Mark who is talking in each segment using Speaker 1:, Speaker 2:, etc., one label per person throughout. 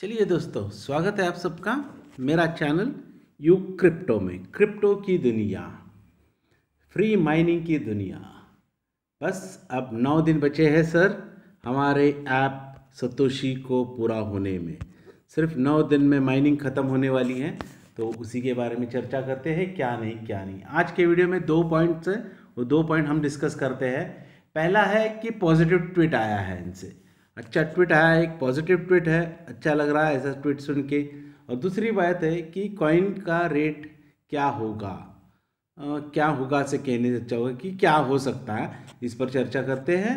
Speaker 1: चलिए दोस्तों स्वागत है आप सबका मेरा चैनल यू क्रिप्टो में क्रिप्टो की दुनिया फ्री माइनिंग की दुनिया बस अब नौ दिन बचे हैं सर हमारे ऐप सतोशी को पूरा होने में सिर्फ नौ दिन में माइनिंग ख़त्म होने वाली है तो उसी के बारे में चर्चा करते हैं क्या नहीं क्या नहीं आज के वीडियो में दो पॉइंट्स हैं वो दो पॉइंट हम डिस्कस करते हैं पहला है कि पॉजिटिव ट्वीट आया है इनसे अच्छा ट्वीट आया एक पॉजिटिव ट्वीट है अच्छा लग रहा है ऐसा ट्वीट सुन के और दूसरी बात है कि कॉइन का रेट क्या होगा आ, क्या होगा से कहने से अच्छा होगा कि क्या हो सकता है इस पर चर्चा करते हैं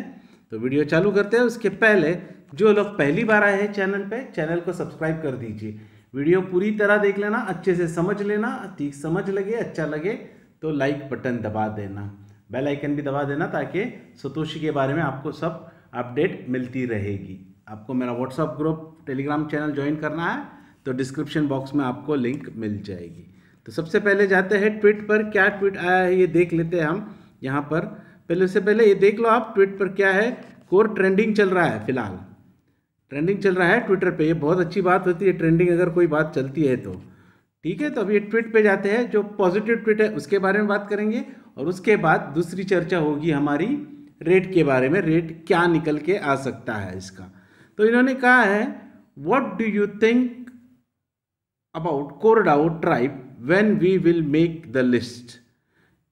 Speaker 1: तो वीडियो चालू करते हैं उसके पहले जो लोग पहली बार आए हैं चैनल पे चैनल को सब्सक्राइब कर दीजिए वीडियो पूरी तरह देख लेना अच्छे से समझ लेना ठीक समझ लगे अच्छा लगे तो लाइक बटन दबा देना बेल आइकन भी दबा देना ताकि सतोषी के बारे में आपको सब अपडेट मिलती रहेगी आपको मेरा WhatsApp group Telegram channel join करना है तो डिस्क्रिप्शन बॉक्स में आपको लिंक मिल जाएगी तो सबसे पहले जाते हैं ट्वीट पर क्या ट्वीट आया है ये देख लेते हैं हम यहाँ पर पहले से पहले ये देख लो आप ट्वीट पर क्या है कोर ट्रेंडिंग चल रहा है फिलहाल ट्रेंडिंग चल रहा है ट्विटर पे ये बहुत अच्छी बात होती है ट्रेंडिंग अगर कोई बात चलती है तो ठीक है तो अब ये ट्वीट पे जाते हैं जो पॉजिटिव ट्वीट है उसके बारे में बात करेंगे और उसके बाद दूसरी चर्चा होगी हमारी रेट के बारे में रेट क्या निकल के आ सकता है इसका तो इन्होंने कहा है what do you think about कोरडाउ tribe when we will make the list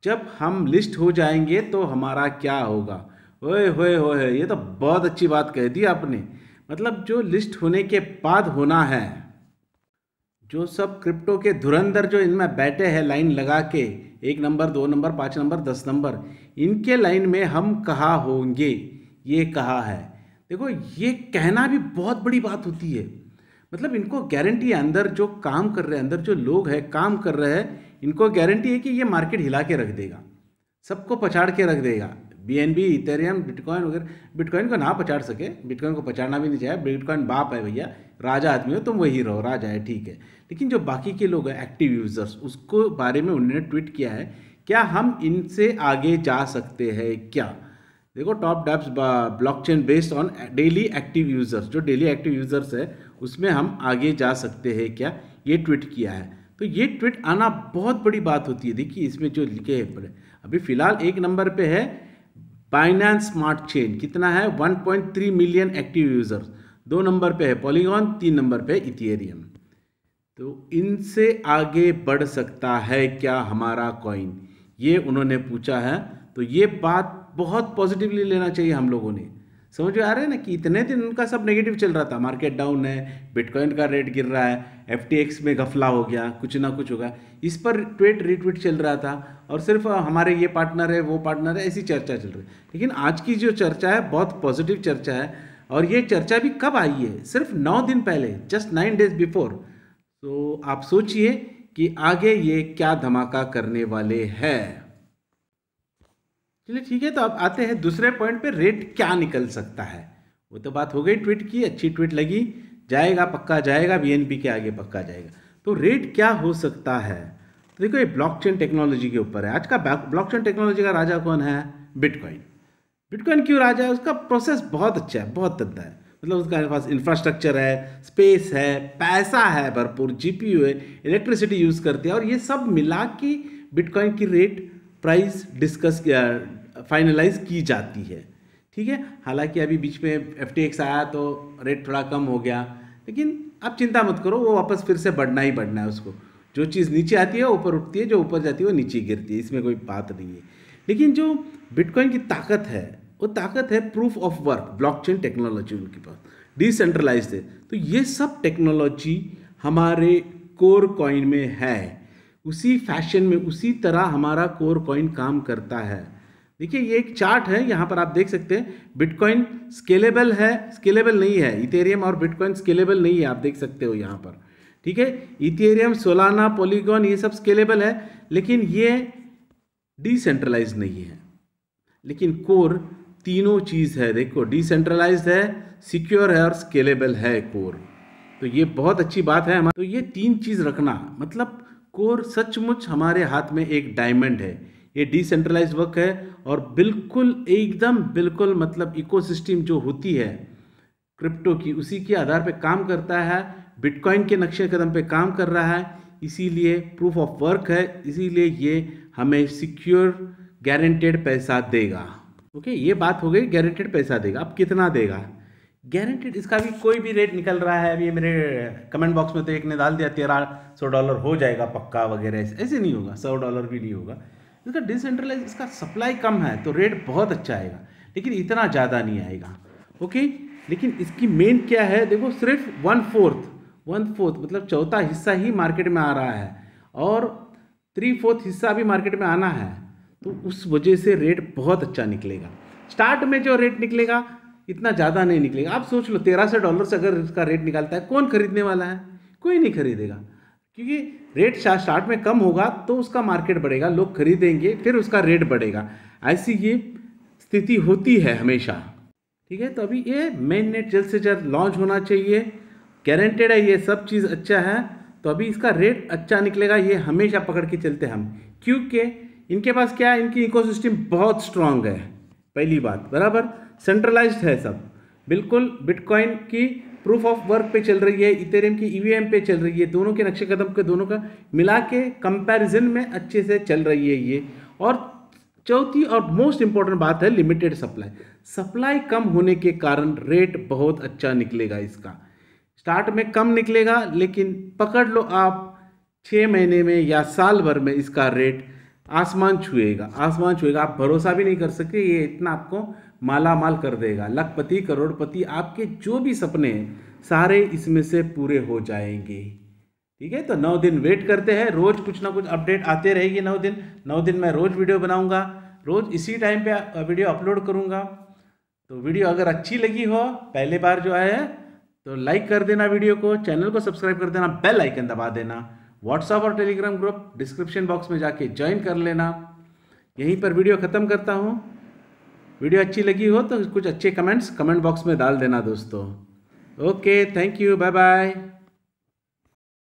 Speaker 1: जब हम लिस्ट हो जाएंगे तो हमारा क्या होगा ओए होए होए ये तो बहुत अच्छी बात कह दी आपने मतलब जो लिस्ट होने के बाद होना है जो सब क्रिप्टो के धुरंधर जो इनमें बैठे हैं लाइन लगा के एक नंबर दो नंबर पाँच नंबर दस नंबर इनके लाइन में हम कहा होंगे ये कहा है देखो ये कहना भी बहुत बड़ी बात होती है मतलब इनको गारंटी है अंदर जो काम कर रहे हैं अंदर जो लोग हैं काम कर रहे हैं इनको गारंटी है कि ये मार्केट हिला के रख देगा सबको पछाड़ के रख देगा बीएनबी इथेरियम बिटकॉइन वगैरह बिटकॉइन को ना पछाड़ सके बिटकॉइन को पछाड़ना भी नहीं चाहिए बिटकॉइन बाप है भैया राजा आदमी हो तुम वही रहो राजा है ठीक है लेकिन जो बाकी के लोग हैं एक्टिव यूज़र्स उसको बारे में उन्होंने ट्वीट किया है क्या हम इनसे आगे जा सकते हैं क्या देखो top dApps chain based on daily active users जो डेली एक्टिव यूज़र्स है उसमें हम आगे जा सकते हैं क्या ये ट्वीट किया है तो ये ट्वीट आना बहुत बड़ी बात होती है देखिए इसमें जो लिखे हैं अभी फ़िलहाल एक नंबर पे है बाइनेंस स्मार्ट चेन कितना है 1.3 मिलियन एक्टिव यूजर्स दो नंबर पे है पॉलीगॉन तीन नंबर पे इथेरियम तो इनसे आगे बढ़ सकता है क्या हमारा कॉइन ये उन्होंने पूछा है तो ये बात बहुत पॉजिटिवली लेना चाहिए हम लोगों ने समझ में आ रहा है ना कि इतने दिन उनका सब नेगेटिव चल रहा था मार्केट डाउन है बिटकॉइन का रेट गिर रहा है एफ में घफला हो गया कुछ ना कुछ होगा इस पर ट्वीट रीट्वीट चल रहा था और सिर्फ हमारे ये पार्टनर है वो पार्टनर है ऐसी चर्चा चल रही है लेकिन आज की जो चर्चा है बहुत पॉजिटिव चर्चा है और ये चर्चा भी कब आई है सिर्फ नौ दिन पहले जस्ट नाइन डेज बिफोर तो आप सोचिए कि आगे ये क्या धमाका करने वाले हैं चलिए ठीक है तो अब आते हैं दूसरे पॉइंट पे रेट क्या निकल सकता है वो तो बात हो गई ट्वीट की अच्छी ट्वीट लगी जाएगा पक्का जाएगा बीएनपी के आगे पक्का जाएगा तो रेट क्या हो सकता है तो देखो ये ब्लॉकचेन टेक्नोलॉजी के ऊपर है आज का ब्लॉकचेन टेक्नोलॉजी का राजा कौन है बिटकॉइन बिटकॉइन क्यों राजा है उसका प्रोसेस बहुत अच्छा है बहुत तद्दा है मतलब उसका पास इंफ्रास्ट्रक्चर है स्पेस है पैसा है भरपूर जी है इलेक्ट्रिसिटी यूज़ करती है और ये सब मिला के बिटकॉइन की रेट प्राइस डिस्कस फाइनलाइज की जाती है ठीक है हालांकि अभी बीच में एफ आया तो रेट थोड़ा कम हो गया लेकिन आप चिंता मत करो वो वापस फिर से बढ़ना ही बढ़ना है उसको जो चीज़ नीचे आती है ऊपर उठती है जो ऊपर जाती है वो नीचे गिरती है इसमें कोई बात नहीं है लेकिन जो बिटकॉइन की ताकत है वो ताकत है proof of work blockchain technology उनके पास डिसेंट्रलाइज है तो ये सब टेक्नोलॉजी हमारे कोर कॉइन में है उसी फैशन में उसी तरह हमारा कोर कॉइन काम करता है देखिए ये एक चार्ट है यहाँ पर आप देख सकते हैं बिटकॉइन स्केलेबल है स्केलेबल नहीं है इथेरियम और बिटकॉइन स्केलेबल नहीं है आप देख सकते हो यहाँ पर ठीक है इथेरियम सोलाना पोलिगॉन ये सब स्केलेबल है लेकिन ये डिसेंट्रलाइज नहीं है लेकिन कोर तीनों चीज़ है देखो डिसेंट्रलाइज है सिक्योर है और स्केलेबल है कोर तो ये बहुत अच्छी बात है हमारे तो ये तीन चीज़ रखना मतलब कोर सचमुच हमारे हाथ में एक डायमंड है ये डिसेंट्रलाइज वर्क है और बिल्कुल एकदम बिल्कुल मतलब इकोसिस्टम जो होती है क्रिप्टो की उसी के आधार पे काम करता है बिटकॉइन के नक्शे कदम पे काम कर रहा है इसीलिए प्रूफ ऑफ वर्क है इसीलिए ये हमें सिक्योर गारंटेड पैसा देगा ओके ये बात हो गई गारंटेड पैसा देगा अब कितना देगा गारंटेड इसका भी कोई भी रेट निकल रहा है अभी मेरे कमेंट बॉक्स में तो एक ने डाल दिया तेरह सौ डॉलर हो जाएगा पक्का वगैरह ऐसे नहीं होगा सौ डॉलर भी नहीं होगा इसका डिसेंट्रलाइज इसका सप्लाई कम है तो रेट बहुत अच्छा आएगा लेकिन इतना ज़्यादा नहीं आएगा ओके लेकिन इसकी मेन क्या है देखो सिर्फ वन फोर्थ वन फोर्थ मतलब चौथा हिस्सा ही मार्केट में आ रहा है और थ्री फोर्थ हिस्सा भी मार्केट में आना है तो उस वजह से रेट बहुत अच्छा निकलेगा स्टार्ट में जो रेट निकलेगा इतना ज़्यादा नहीं निकलेगा आप सोच लो तेरह सौ डॉलर से अगर इसका रेट निकालता है कौन खरीदने वाला है कोई नहीं खरीदेगा क्योंकि रेट स्टार्ट में कम होगा तो उसका मार्केट बढ़ेगा लोग खरीदेंगे फिर उसका रेट बढ़ेगा ऐसी ये स्थिति होती है हमेशा ठीक है तो अभी ये मेन नेट जल्द से जल्द लॉन्च होना चाहिए गारंटेड है ये सब चीज़ अच्छा है तो अभी इसका रेट अच्छा निकलेगा ये हमेशा पकड़ के चलते हम क्योंकि इनके पास क्या है इनकी इकोसिस्टम बहुत स्ट्रांग है पहली बात बराबर सेंट्रलाइज्ड है सब बिल्कुल बिटकॉइन की प्रूफ ऑफ वर्क पे चल रही है इथेरियम की ईवीएम e पे चल रही है दोनों के नक्शे कदम के दोनों का मिला के कंपेरिजन में अच्छे से चल रही है ये और चौथी और मोस्ट इंपॉर्टेंट बात है लिमिटेड सप्लाई सप्लाई कम होने के कारण रेट बहुत अच्छा निकलेगा इसका स्टार्ट में कम निकलेगा लेकिन पकड़ लो आप छः महीने में या साल भर में इसका रेट आसमान छुएगा आसमान छुएगा आप भरोसा भी नहीं कर सकते ये इतना आपको माला माल कर देगा लखपति करोड़पति आपके जो भी सपने सारे इसमें से पूरे हो जाएंगे ठीक है तो नौ दिन वेट करते हैं रोज़ कुछ ना कुछ अपडेट आते रहेगी नौ दिन नौ दिन मैं रोज़ वीडियो बनाऊंगा रोज़ इसी टाइम पे वीडियो अपलोड करूंगा तो वीडियो अगर अच्छी लगी हो पहले बार जो है तो लाइक कर देना वीडियो को चैनल को सब्सक्राइब कर देना बेल आइकन दबा देना व्हाट्सएप और टेलीग्राम ग्रुप डिस्क्रिप्शन बॉक्स में जाके ज्वाइन कर लेना यहीं पर वीडियो ख़त्म करता हूँ वीडियो अच्छी लगी हो तो कुछ अच्छे कमेंट्स कमेंट बॉक्स में डाल देना दोस्तों okay thank you bye bye